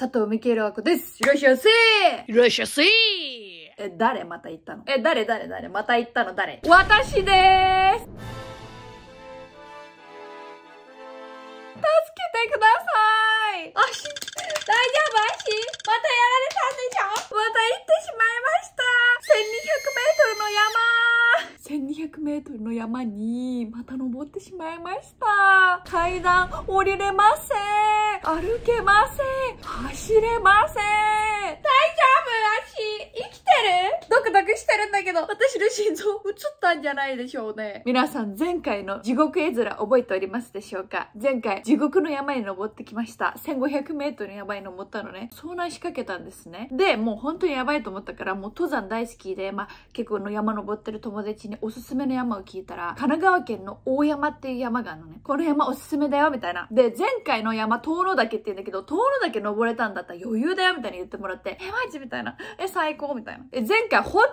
佐藤美希郎子です。いらっしゃいませいらっしゃいませえ、誰また行ったのえ、誰誰誰また行ったの誰私でーすってしまいました。階段降りれません。歩けません。走れません。大丈夫足生きてるドクドクしてるんだけど、私の心臓映ったんじゃないでしょうね。皆さん、前回の地獄絵面覚えておりますでしょうか前回、地獄の山に登ってきました。1500メートルの山に登ったのね。遭難しかけたんですね。で、もう本当にやばいと思ったから、もう登山大好きで、まあ、結構の山登ってる友達におすすめの山を聞いたら、神奈川県の大山っていう山があるのね。この山おすすめだよ、みたいな。で、前回の山、遠野岳って言うんだけど、遠野岳登れたんだったら余裕だよ、みたいに言ってもらって、え、マジみたいな。え、最高みたいな。え、前回回本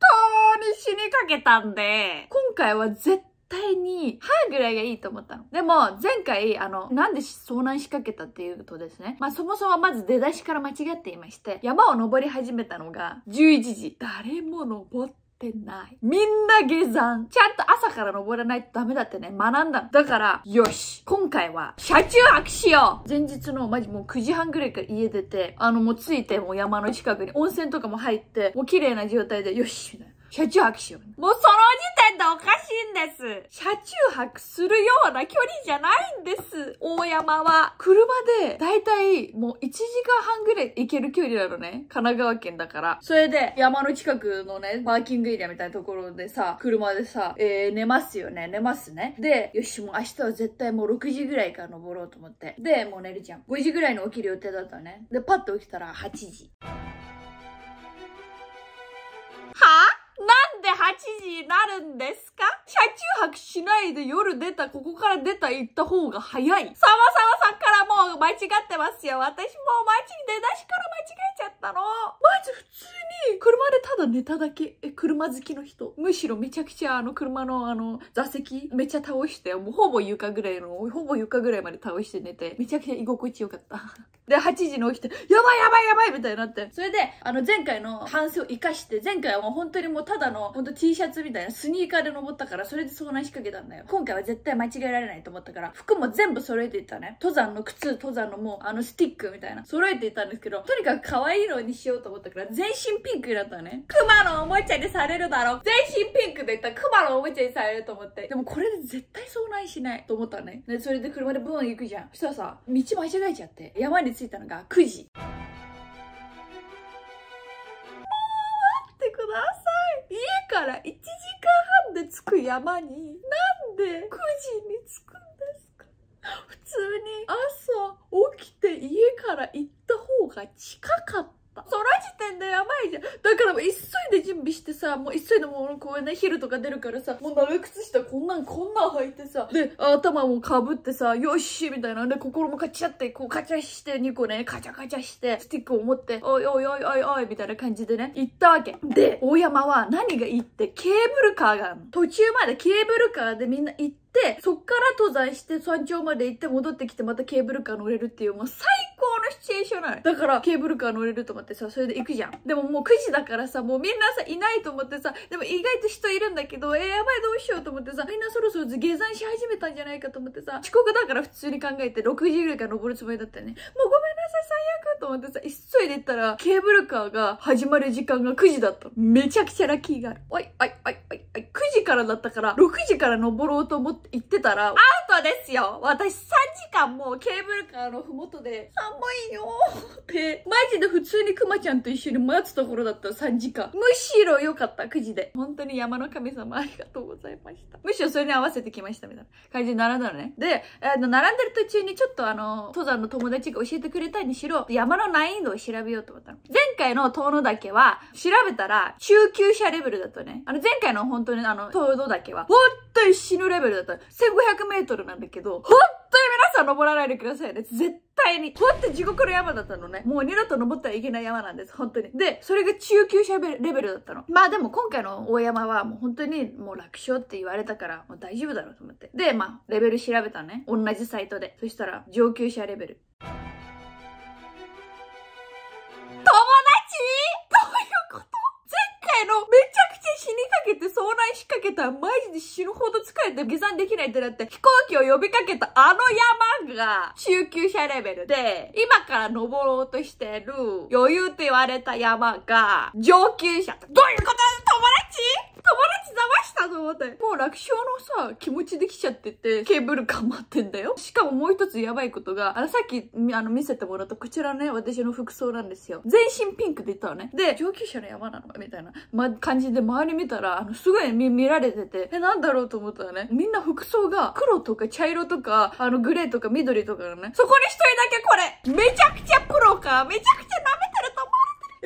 当に死にかけたんで、今回は絶対に、歯ぐらいがいいと思ったの。でも、前回、あの、なんで遭難しかけたっていうとですね。まあ、そもそもまず出だしから間違っていまして、山を登り始めたのが11時。誰も登っってない。みんな下山。ちゃんと朝から登らないとダメだってね、学んだだから、よし。今回は、車中泊しよう前日の、まじもう9時半ぐらいから家出て、あの、もう着いて、もう山の近くに温泉とかも入って、もう綺麗な状態で、よしみたいな。車中泊しよう。もうその時点でおかしいんです。車中泊するような距離じゃないんです。大山は。車で、だいたいもう1時間半ぐらい行ける距離なのね。神奈川県だから。それで、山の近くのね、パーキングエリアみたいなところでさ、車でさ、えー、寝ますよね。寝ますね。で、よし、もう明日は絶対もう6時ぐらいから登ろうと思って。で、もう寝るじゃん。5時ぐらいに起きる予定だったね。で、パッと起きたら8時。で8時になるんですか車中泊しないで夜出た、ここから出た行った方が早い。様々さんからもう間違ってますよ。私もう街に出だしから間違えちゃったの。マジ普通に車でただ寝ただけ。え、車好きの人。むしろめちゃくちゃあの車のあの座席めっちゃ倒して、もうほぼ床ぐらいの、ほぼ床ぐらいまで倒して寝て、めちゃくちゃ居心地よかった。で、8時に起きて、やばいやばいやばいみたいになって。それで、あの前回の反省を生かして、前回はもう本当にもうただのほんと T シャツみたいなスニーカーで登ったから、それで遭難しかけたんだよ。今回は絶対間違えられないと思ったから、服も全部揃えていったね。登山の靴、登山のもう、あのスティックみたいな。揃えていったんですけど、とにかく可愛いのにしようと思ったから、全身ピンクだったね。クマのおもちゃにされるだろ。全身ピンクでいったらクマのおもちゃにされると思って。でもこれで絶対遭難しないと思ったね。で、それで車でブーン行くじゃん。そしたらさ、道間違えちゃって、山に着いたのが9時。家から1時間半で着く山に、なんで9時に着くんですか普通に朝起きて家から行った方が近かった。その時点でやばいじゃん。だからもう急いで準備してさ、もう急いでもうこうね、昼とか出るからさ、もう長靴下こんなんこんなん履いてさ、で、頭もかぶってさ、よしみたいな。で、心もカチャって、こうカチャして2個ね、カチャカチャして、スティックを持って、おいおいおいおいおいみたいな感じでね、行ったわけ。で、大山は何がいいって、ケーブルカーがあるの。途中までケーブルカーでみんな行って、、そっから登山して山頂まで行って戻ってきてまたケーブルカー乗れるっていう、もう最高のシチュエーションないだからケーブルカー乗れると思ってさ、それで行くじゃん。でももう9時だからさ、もうみんなさ、いないと思ってさ、でも意外と人いるんだけど、えー、やばいどうしようと思ってさ、みんなそろそろ下山し始めたんじゃないかと思ってさ、遅刻だから普通に考えて6時ぐらいから登るつもりだったよね。もうごめん最悪と思ってさ、急いでったら、ケーブルカーが始まる時間が9時だった。めちゃくちゃラッキーがある。おい、おい、おい、おい、おい、9時からだったから、6時から登ろうと思って行ってたら、アウトですよ私3時間もうケーブルカーのふもとで、寒いよーって、マジで普通にクマちゃんと一緒に待つところだった3時間。むしろ良かった、9時で。本当に山の神様ありがとうございました。むしろそれに合わせてきましたみたいな感じに並んだのね。で、あの、並んでる途中にちょっとあの、登山の友達が教えてくれたにしろ、山の難易度を調べようと思ったの。前回の遠野岳は、調べたら、中級者レベルだったね。あの、前回の本当にあの、遠野岳は、本当に死ぬレベルだった。1500メートルなんだけど、本当に皆さん登らないでくださいね。絶対に。ほんと地獄の山だったのね。もう二度と登ったらいけない山なんです。本当に。で、それが中級者レベルだったの。まあでも今回の大山はもう本当にもう楽勝って言われたから、もう大丈夫だろうと思って。で、まあ、レベル調べたね。同じサイトで。そしたら、上級者レベル。たらマジで死ぬほど疲れて下山できないってなって飛行機を呼びかけたあの山が中級者レベルで今から登ろうとしてる余裕って言われた山が上級者どういうこと友達したと思って。もう楽勝のさ、気持ちできちゃってて、ケーブルかまってんだよ。しかももう一つやばいことが、あの、さっき、あの、見せてもらったこちらね、私の服装なんですよ。全身ピンクで言ったわね。で、上級者の山なのみたいな、ま、感じで周り見たら、あの、すごい見見られてて、え、なんだろうと思ったらね、みんな服装が黒とか茶色とか、あの、グレーとか緑とかのね、そこに一人だけこれめちゃくちゃプロかめちゃくちゃ舐め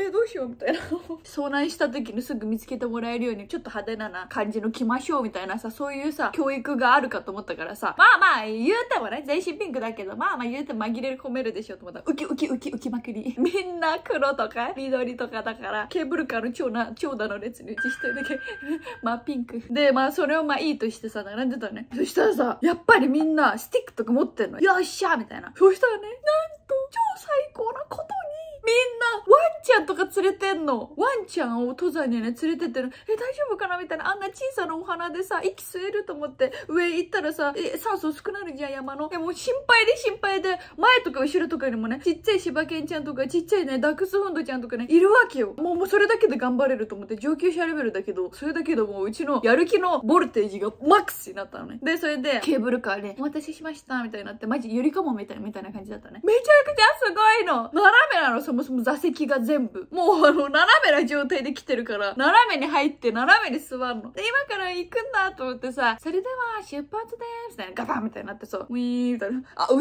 えどうしようみたいな遭難した時にすぐ見つけてもらえるようにちょっと派手なな感じの着ましょうみたいなさそういうさ教育があるかと思ったからさまあまあ言うてもね全身ピンクだけどまあまあ言うて紛れ込めるでしょと思ったらウキウキウキウキまくりみんな黒とか緑とかだからケーブルカーの長男長蛇の列にうちてるだけ まあピンクでまあそれをまあいいとしてさ並んでたねそしたらさやっぱりみんなスティックとか持ってんのよっしゃみたいなそしたらねなんと超最高なことにみんなワイゃんとか連れてんの。ワンちゃんを登山にね、連れてってる。え、大丈夫かなみたいな。あんな小さなお花でさ、息吸えると思って、上行ったらさ、え、酸素少なるじゃん、山の。え、もう心配で心配で、前とか後ろとかよりもね、ちっちゃい柴犬ちゃんとか、ちっちゃいね、ダックスフンドちゃんとかね、いるわけよ。もう、もうそれだけで頑張れると思って、上級者レベルだけど、それだけどもう、うちのやる気のボルテージがマックスになったのね。で、それで、ケーブルカーね、お待たせしました、みたいになって、マジゆりかもみたいな、みたいな感じだったね。めちゃくちゃすごいの斜めなの、そもそも座席が全部。部。もうあの、斜めな状態で来てるから、斜めに入って斜めに座るの。で、今から行くんだと思ってさ、それでは出発でーすみたいな、ガバンみたいになってそう、ウィーみたいな、あ、後ろ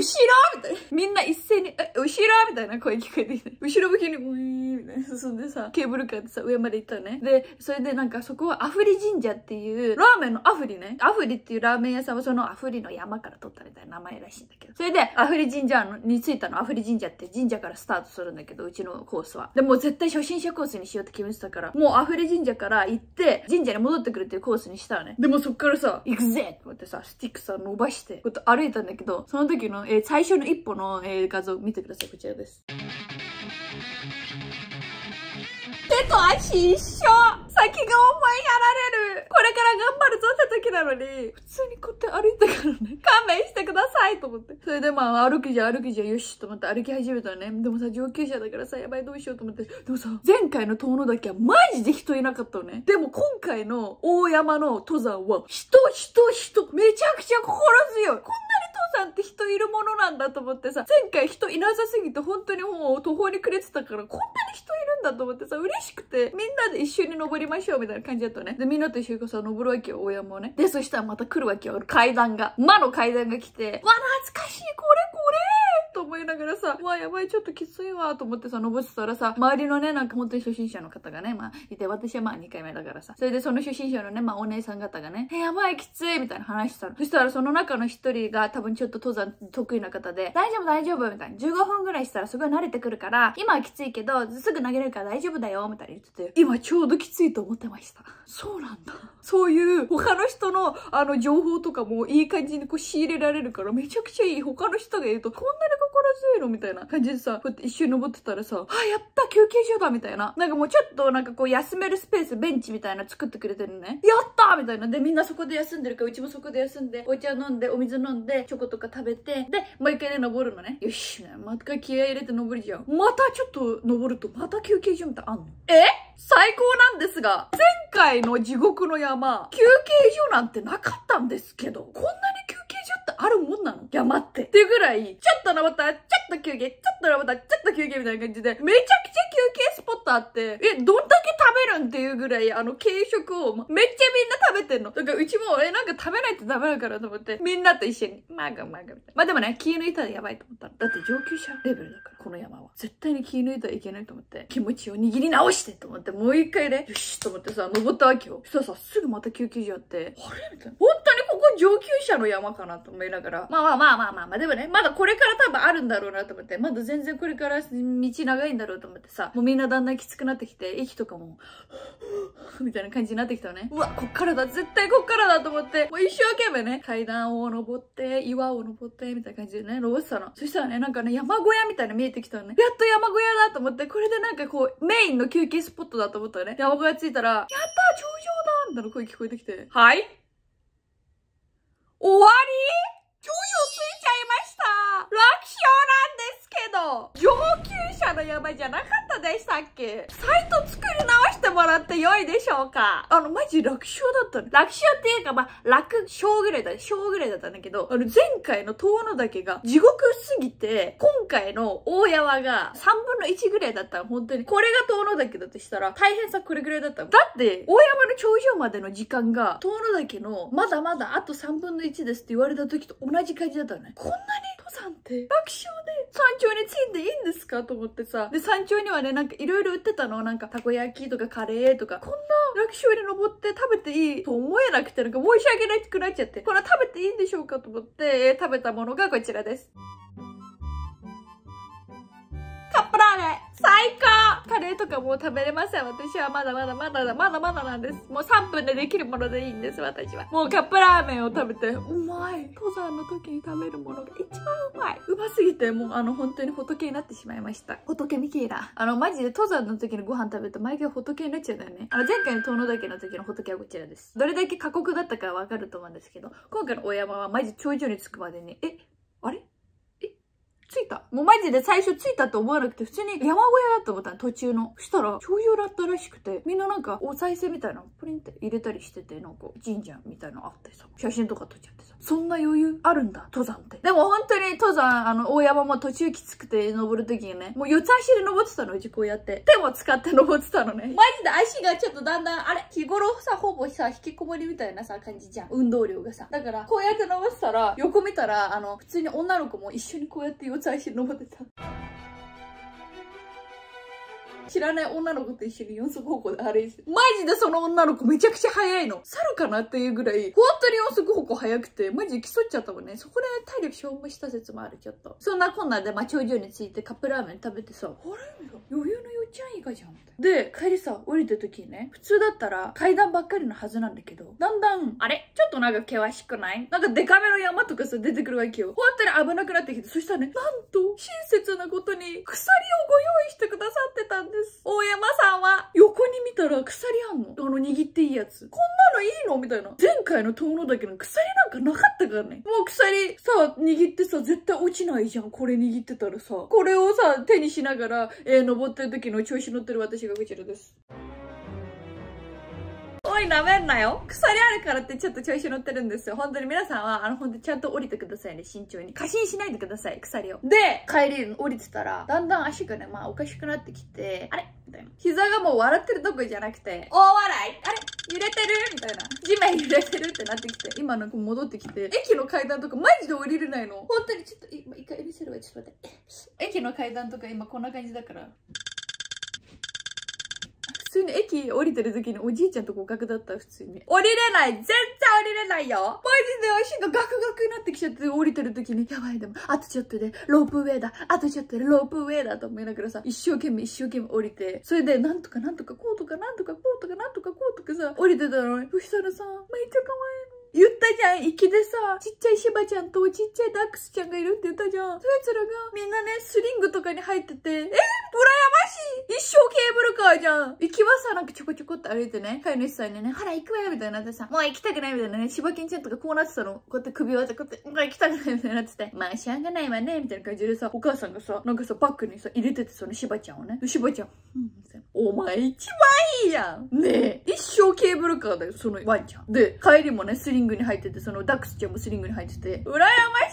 みたいな。みんな一斉に、え、後ろみたいな声聞こえてきて、後ろ向きにウィーみたいな進んでさ、ケーブルカーでさ、上まで行ったね。で、それでなんかそこはアフリ神社っていう、ラーメンのアフリね。アフリっていうラーメン屋さんはそのアフリの山から取ったみたいな名前らしいんだけど。それで、アフリ神社に着いたの、アフリ神社って神社からスタートするんだけど、うちのコースは。でもう絶対初心者コースにしようって決めてたから、もうアフレ神社から行って、神社に戻ってくるっていうコースにしたよね。でもそっからさ、行くぜって思ってさ、スティックさ、伸ばして、こうやって歩いたんだけど、その時の、えー、最初の一歩の、えー、画像見てください。こちらです。手と足一緒から頑張るぞって時なのに、普通にこうやって歩いてからね、勘弁してくださいと思って。それでまあ、歩きじゃ歩きじゃよしと思って歩き始めたね。でもさ、上級者だからさ、やばいどうしようと思って。でもさ、前回の遠野けはマジで人いなかったのね。でも今回の大山の登山は、人、人、人、めちゃくちゃ心強い。こんさんって人いるものなんだと思ってさ、前回人いなさすぎて本当にもう途方に暮れてたから、こんなに人いるんだと思ってさ、嬉しくて、みんなで一緒に登りましょうみたいな感じだったね。で、みんなと一緒にさ、登るわけよ、親もね。で、そしたらまた来るわけよ、階段が。魔の階段が来て、わ、懐かしい、これこれと思いながらさ、わあやばい、ちょっときついわと思ってさ、登ってたらさ、周りのね、なんか本当に初心者の方がね、まあ、いて、私はまあ2回目だからさ、それでその初心者のね、まあお姉さん方がね、え、やばい、きついみたいな話したの。そしたらその中の一人が多分ちょっと登山得意な方で、大丈夫大丈夫みたいな。15分ぐらいしたらすごい慣れてくるから、今はきついけど、すぐ投げれるから大丈夫だよみたいな言ってて、今ちょうどきついと思ってました。そうなんだ。そういう他の人のあの情報とかもいい感じにこう仕入れられるからめちゃくちゃいい。他の人がいると、こんなにからせろみたいな感じでさ、こうやって一瞬登ってたらさ、あ、やった休憩所だみたいな。なんかもうちょっとなんかこう休めるスペース、ベンチみたいな作ってくれてるね。やったみたいな。で、みんなそこで休んでるから、うちもそこで休んで、お茶飲んで、お水飲んで、チョコとか食べて、で、もう一回で登るのね。よし、また気合入れて登るじゃん。またちょっと登ると、また休憩所みたいなあんの。え最高なんですが、前回の地獄の山、休憩所なんてなかったんですけど、こんなに休憩所ってあるもんなのいや、待って。ってぐらい、ちょっと登また、ちょっと休憩、ちょっと登また、ちょっと休憩みたいな感じで、めちゃくちゃ休憩スポットあって、え、どんだけ食べるんっていうぐらい、あの、軽食を、めっちゃみんな食べてんの。だから、うちも、え、なんか食べないとダメだからと思って、みんなと一緒に、みたいな。まあでもね、気抜いたらやばいと思っただって上級者レベルだから、この山は。絶対に気抜いたらいけないと思って、気持ちを握り直してと思って。ってもう一回ね、よしと思ってさ、登ったわけよ。そしたらさ、すぐまた救急車やって、あれみたいな。本当に上級者の山かなと思いながら。まあまあまあまあまあまあ、でもね、まだこれから多分あるんだろうなと思って、まだ全然これから道長いんだろうと思ってさ、もうみんなだんだんきつくなってきて、駅とかも、みたいな感じになってきたね。うわ、こっからだ、絶対こっからだと思って、もう一生懸命ね、階段を登って、岩を登って、みたいな感じでね、登ってたの。そしたらね、なんかね、山小屋みたいな見えてきたのね。やっと山小屋だと思って、これでなんかこう、メインの休憩スポットだと思ったよね。山小屋着いたら、やった頂上だみたいな声聞こえてきて、はい What? ど、上級者の山じゃなかったでしたっけサイト作り直してもらって良いでしょうかあの、マジ楽勝だったね。楽勝っていうか、まあ、楽勝ぐらいだ、勝ぐらいだったんだけど、あの、前回の遠野岳が地獄すぎて、今回の大山が3分の1ぐらいだった本当に。これが遠野岳だとしたら、大変さこれぐらいだっただって、大山の頂上までの時間が、遠野岳の、まだまだあと3分の1ですって言われた時と同じ感じだったね。こんなにさんって爆笑で山頂に着いていいんですかと思ってさ。で、山頂にはね、なんかいろいろ売ってたの。なんかたこ焼きとかカレーとか。こんな楽勝に登って食べていいと思えなくて、なんか申し訳なくなっちゃって。これは食べていいんでしょうかと思って、食べたものがこちらです。プラーメン最高カレーとかもう食べれません。私はまだまだまだまだまだまだなんです。もう3分でできるものでいいんです、私は。もうカップラーメンを食べて、うまい。登山の時に食べるものが一番うまい。うますぎて、もうあの本当に仏になってしまいました。仏ミキーだ。あの、マジで登山の時にご飯食べると毎回仏になっちゃうんだよね。あの、前回の遠野岳の時の仏はこちらです。どれだけ過酷だったかわかると思うんですけど、今回のお山はマジ頂上に着くまでに、え、着いた。もうマジで最初着いたと思わなくて、普通に山小屋だと思ったの、途中の。そしたら、醤油だったらしくて、みんななんか、お賽銭みたいなのプリンって入れたりしてて、なんか、神社みたいなのあってさ、写真とか撮っちゃってさ、そんな余裕あるんだ、登山って。でも本当に登山、あの、大山も途中きつくて登るときにね、もう四つ足で登ってたの、うちこうやって。手も使って登ってたのね。マジで足がちょっとだんだん、あれ日頃さ、ほぼさ、引きこもりみたいなさ、感じじゃん。運動量がさ。だから、こうやって登ってたら、横見たら、あの、普通に女の子も一緒にこうやって四つ最初登ってた。知らない女の子と一緒に四足歩行で歩いてマジでその女の子めちゃくちゃ速いの。猿かなっていうぐらい、本当に四足歩行速くて、マジで競っちゃったもんね。そこで体力消耗した説もある、ちょっと。そんなこんなで、まあ、頂上に着いてカップラーメン食べてさ、あれ余裕のちゃん以外じゃんみたいな。で、帰りさ、降りた時にね、普通だったら階段ばっかりのはずなんだけど、だんだん、あれちょっとなんか険しくないなんかデカめの山とかさ、出てくるわけよ。終わったら危なくなってきて、そしたらね、なんと、親切なことに鎖をご用意してくださってたんです。大山さんは、横に見たら鎖あんのあの、握っていいやつ。こんのいいのみたいな。前回の友野だけの鎖なんかなかったからね。もう鎖さ、握ってさ、絶対落ちないじゃん。これ握ってたらさ。これをさ、手にしながら、えー、登ってる時の調子乗ってる私がこちらです。おい、舐めんなよ。鎖あるからってちょっと調子乗ってるんですよ。本当に皆さんは、あの、本当にちゃんと降りてくださいね、慎重に。過信しないでください、鎖を。で、帰り降りてたら、だんだん足がね、まあおかしくなってきて、あれみたいな。膝がもう笑ってるとこじゃなくて、大笑いあれ揺れてるみたいな。地面揺れてるってなってきて、今なんか戻ってきて、駅の階段とかマジで降りれないの。本当にちょっと、今一回見せるわ、ちょっと待って。駅の階段とか今こんな感じだから。通に駅降りてる時におじいちゃんと合格だった普通に。降りれない全然降りれないよマジで足がガクガクになってきちゃって降りてる時に、やばいでも、あとちょっとでロープウェイだあとちょっとでロープウェイだと思いながらさ、一生懸命一生懸命降りて、それでなんとかなんとかこうとかなんとかこうとかなんとかこうとかさ、降りてたのに、藤原さん、めっちゃ可愛いの。言ったじゃんきでさ、ちっちゃいシバちゃんとちっちゃいダックスちゃんがいるって言ったじゃん。そやつらがみんなね、スリングとかに入ってて、え羨ましい一生ケーブルカーじゃん行きはさ、なんかちょこちょこって歩いてね、飼い主さんにね、ほら行くわよみたいになってさ、もう行きたくないみたいなね、シバキンちゃんとかこうなってたの。こうやって首を当こうやって、もう行きたくないみたいになってて、まあしゃがないわね、みたいな感じでさ、お母さんがさ、なんかさ、バッグにさ、入れててそのシバちゃんをね。シバちゃん、うん、お前一番いいやんねえ、一生ケーブルカーだよ、そのワンちゃん。で、帰りもね、スリングに入ってて、そのダックスちゃんもスリングに入ってて、羨ま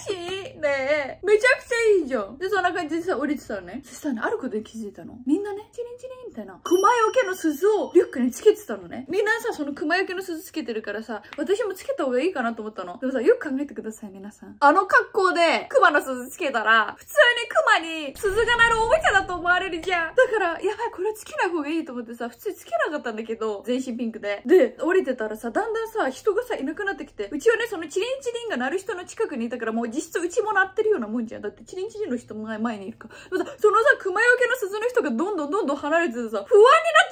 しいねえ、めちゃくちゃいいじゃん。で、そんな感じでさ、降りてたのね。そしたらね、あることに気づいたの。みんなね、チリンチリンみたいな、熊よけの鈴をリュックにつけてたのね。みんなさ、その熊よけの鈴つけてるからさ、私もつけた方がいいかなと思ったの。でもさ、よく考えてください、皆さん。あの格好で、熊の鈴つけたら、普通に熊に鈴が鳴るおもちゃだと思われるじゃん。だから、やばい、これつけない方がいいと思ってさ、普通につけなかったんだけど、全身ピンクで。で、降りてたらさ、だんだんさ、人がさ、いなくなってきて、うちはね、そのチリンチリンが鳴る人の近くにいたから、もう実質うちも鳴ってるようなもんじゃん。だってチリンチリンの人前、前にいるかまた、そのさ、熊よけの鈴の人がどんどんどんどん離れててさ、不安になっ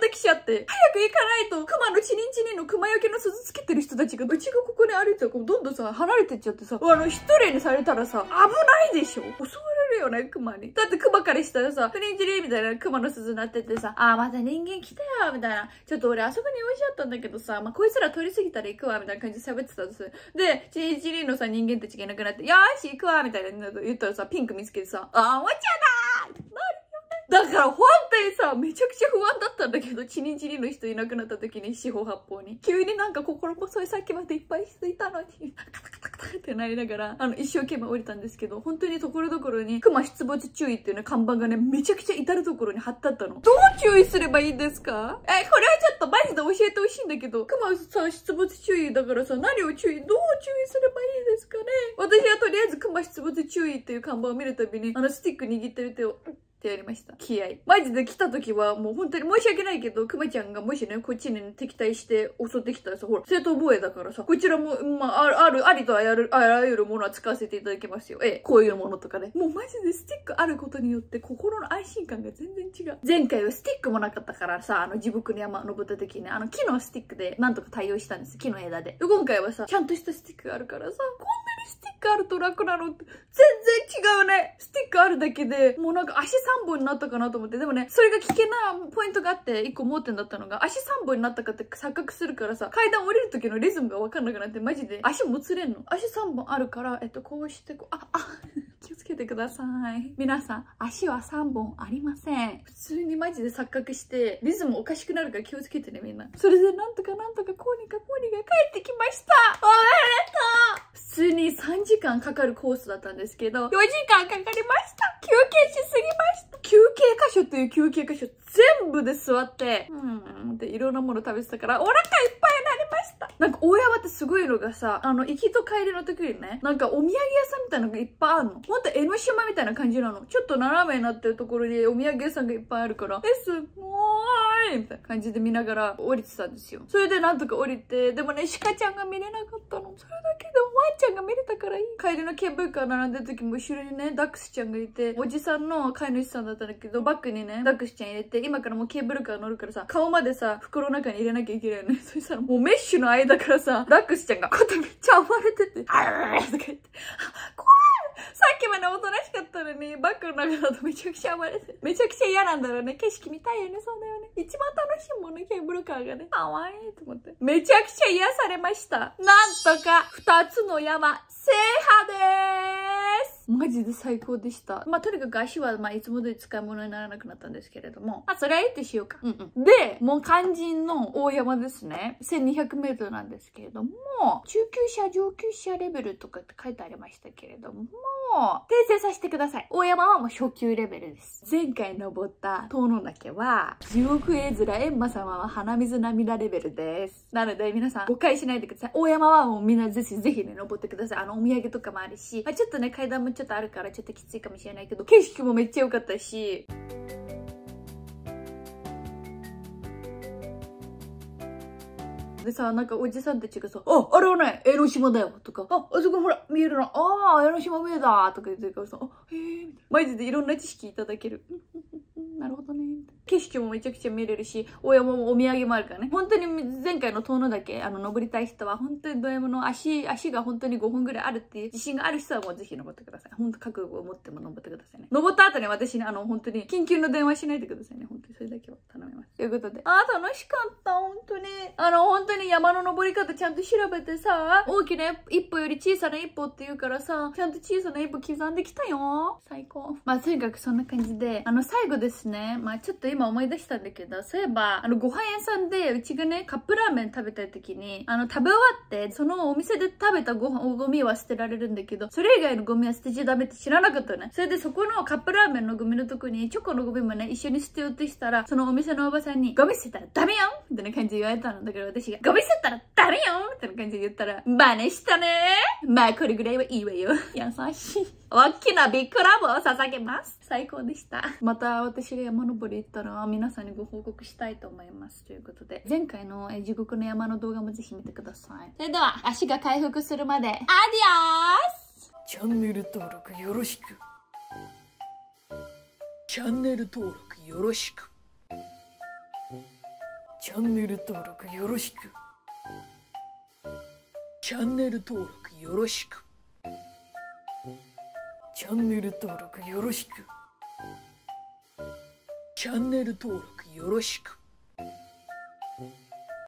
てきちゃって、早く行かないと、熊のチリンチリンの熊よけの鈴つけてる人たちが、うちがここに歩いてるどんどんさ、離れてっちゃってさ、あの、一人にされたらさ、危ないでしょ襲われるよね、熊に。だって熊からしたらさ、チリンチリンみたいな熊の鈴鳴っててさ、あま人間来たよみたいな。ちょっと俺あそこに用いあったんだけどさ、まあ、こいつら取りすぎたら行くわみたいな感じで喋ってたんですで、チリチリのさ、人間たちがいなくなって、よーし、行くわみたいな言ったらさ、ピンク見つけてさ、あ、おもちゃだーってなるだから本編さ、めちゃくちゃ不安だったんだけど、チリチリの人いなくなった時に四方八方に。急になんか心細いさっきまでいっぱい人いたのに、カタカタってなりながら、あの、一生懸命降りたんですけど、本当にところどころに、熊出没注意っていうね、看板がね、めちゃくちゃ至るところに貼ってあったの。どう注意すればいいんですかえ、これはちょっとマジで教えてほしいんだけど、熊さ、出没注意だからさ、何を注意、どう注意すればいいですかね私はとりあえず熊出没注意っていう看板を見るたびに、あの、スティック握ってる手を、ってやりました。気合。マジで来た時はもう本当に申し訳ないけど、クマちゃんがもしね、こっちに、敵対して襲ってきたらさ、ほら、正当防衛だからさ、こちらも、まあ、ある、ありとあらる、あらゆるものは使わせていただきますよ。ええ、こういうものとかね。もうマジでスティックあることによって心の安心感が全然違う。前回はスティックもなかったからさ、あの、地獄の山登った時に、ね、あの、木のスティックでなんとか対応したんです。木の枝で。で今回はさ、ちゃんとしたスティックがあるからさ、こんなにスティックあると楽なのって、全然違うね。スティックあるだけで、もうなんか足さ3本になったかなと思って、でもね、それが危険なポイントがあって、1個盲点だったのが、足3本になったかって錯覚するからさ、階段降りる時のリズムがわかんなくなって、マジで足もつれんの。足3本あるから、えっと、こうしてこう、あ、あ、気をつけてください。皆さん、足は3本ありません。普通にマジで錯覚して、リズムおかしくなるから気をつけてね、みんな。それでなんとかなんとかコーニーかコーニーが帰ってきましたおめでとう普通に3時間かかるコースだったんですけど、4時間かかりました休憩しすぎました休憩箇所という休憩箇所全部で座って、うん、で、いろんなもの食べてたから、お腹いっぱいになりましたなんか大山ってすごいのがさ、あの、行きと帰りの時にね、なんかお土産屋さんみたいなのがいっぱいあるの。ほんと江ノ島みたいな感じなの。ちょっと斜めになってるところにお土産屋さんがいっぱいあるから。です、もういみたいな感じで見ながら降りてたんですよ。それでなんとか降りて、でもね、鹿ちゃんが見れなかったの。それだけでもワンちゃんが見れたからいい。帰りのケーブルカー並んでる時も後ろにね、ダックスちゃんがいて、おじさんの飼い主さんだったんだけど、バッグにね、ダックスちゃん入れて、今からもうケーブルカー乗るからさ、顔までさ、袋の中に入れなきゃいけないよね。そしたらもうメッシュの間からさ、ダックスちゃんが、こうめっちゃ暴れてて、あーとか言って、怖いさっきまでおとなしかったのに、バッグの中だとめちゃくちゃ暴れて。めちゃくちゃ嫌なんだろうね。景色見たいよね、そうだよね。一番楽しいもんね、ケーブルカーがね。かわいいと思って。めちゃくちゃ癒されました。なんとか、二つの山、制覇でーすマジで最高でした。まあ、とにかく足は、まあ、いつも通り使い物にならなくなったんですけれども。まあ、それはいいってしようか。うんうん、で、もう肝心の大山ですね。1200メートルなんですけれども、中級者、上級者レベルとかって書いてありましたけれども、訂正させてください。大山はもう初級レベルです。前回登った遠野岳は、地獄絵面閻魔様は鼻水涙レベルです。なので皆さん誤解しないでください。大山はもうみんなぜひぜひね、登ってください。あの、お土産とかもあるし、まあ、ちょっとね、階段もちょっとあるからちょっときついかもしれないけど、景色もめっちゃ良かったし。でさ、なんかおじさんたちがさ、あ、あれはね、江ノ島だよとか、あ、あそこほら、見えるな、ああ、江ノ島見えたとか言ってるからさ、あ、へえ、みたいなマジでいろんな知識いただける。なるほどね景色もめちゃくちゃ見れるし大山もお土産もあるからね本当に前回の遠野岳あの登りたい人は本当にド M の足足が本当に5本ぐらいあるっていう自信がある人はもうぜひ登ってください本当覚悟を持っても登ってくださいね登った後に私ねあの本当に緊急の電話しないでくださいね本当にそれだけは頼みますということでああ楽しかった本当にあの本当に山の登り方ちゃんと調べてさ大きな一歩より小さな一歩っていうからさちゃんと小さな一歩刻んできたよ最高まあとにかくそんな感じであの最後でですね。まあちょっと今思い出したんだけど、そういえば、あの、ご飯屋さんで、うちがね、カップラーメン食べた時に、あの、食べ終わって、そのお店で食べたご飯、ゴミは捨てられるんだけど、それ以外のゴミは捨てちゃダメって知らなかったね。それでそこのカップラーメンのゴミのとこに、チョコのゴミもね、一緒に捨てようとしたら、そのお店のおばさんに、ゴミ捨てたらダメよみたいな感じで言われたんだけど、私が、ゴミ捨てたらダメよみたいな感じで言ったら、真似したねまあこれぐらいはいいわよ。優しい。大きなビッグラブを捧げます。最高でした。また私が山登り行ったら皆さんにご報告したいと思います。ということで、前回の地獄の山の動画もぜひ見てください。それでは、足が回復するまで、アディオスチャンネル登録よろしく。チャンネル登録よろしく。チャンネル登録よろしく。チャンネル登録よろしく。チャンネル登録よろしく。チャンネル登録よろしく。